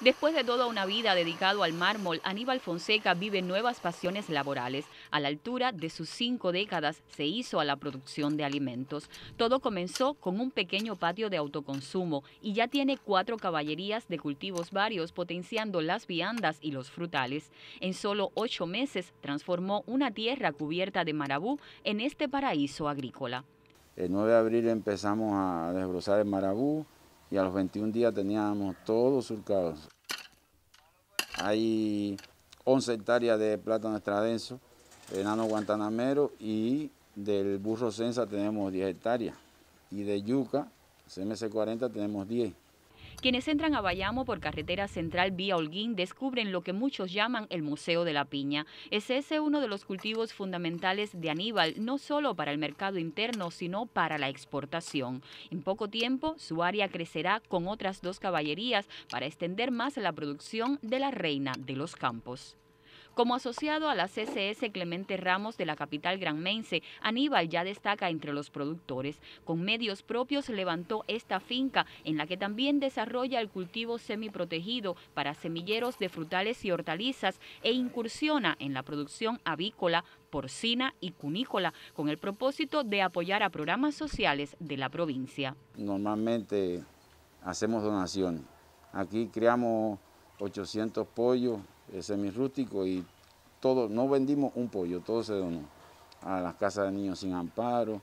Después de toda una vida dedicado al mármol, Aníbal Fonseca vive nuevas pasiones laborales. A la altura de sus cinco décadas se hizo a la producción de alimentos. Todo comenzó con un pequeño patio de autoconsumo y ya tiene cuatro caballerías de cultivos varios potenciando las viandas y los frutales. En solo ocho meses transformó una tierra cubierta de marabú en este paraíso agrícola. El 9 de abril empezamos a desbrozar el marabú, y a los 21 días teníamos todos surcados. Hay 11 hectáreas de plátano extradenso, enano guantanamero y del burro sensa tenemos 10 hectáreas y de yuca, CMC40 tenemos 10. Quienes entran a Bayamo por carretera central vía Holguín descubren lo que muchos llaman el Museo de la Piña. Es ese uno de los cultivos fundamentales de Aníbal, no solo para el mercado interno, sino para la exportación. En poco tiempo, su área crecerá con otras dos caballerías para extender más la producción de la reina de los campos. Como asociado a la CCS Clemente Ramos de la capital granmense, Aníbal ya destaca entre los productores. Con medios propios levantó esta finca en la que también desarrolla el cultivo semiprotegido para semilleros de frutales y hortalizas e incursiona en la producción avícola, porcina y cunícola con el propósito de apoyar a programas sociales de la provincia. Normalmente hacemos donaciones. Aquí creamos 800 pollos, eh, semirrústico y todo, no vendimos un pollo, todo se donó a las casas de niños sin amparo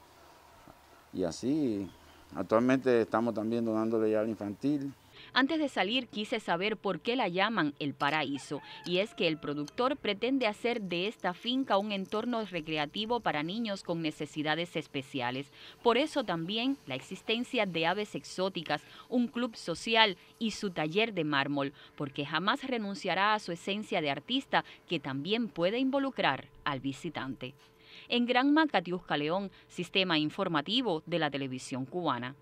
y así. Actualmente estamos también donándole ya al infantil antes de salir quise saber por qué la llaman el paraíso, y es que el productor pretende hacer de esta finca un entorno recreativo para niños con necesidades especiales. Por eso también la existencia de aves exóticas, un club social y su taller de mármol, porque jamás renunciará a su esencia de artista que también puede involucrar al visitante. En Gran Macatiusca León, sistema informativo de la televisión cubana.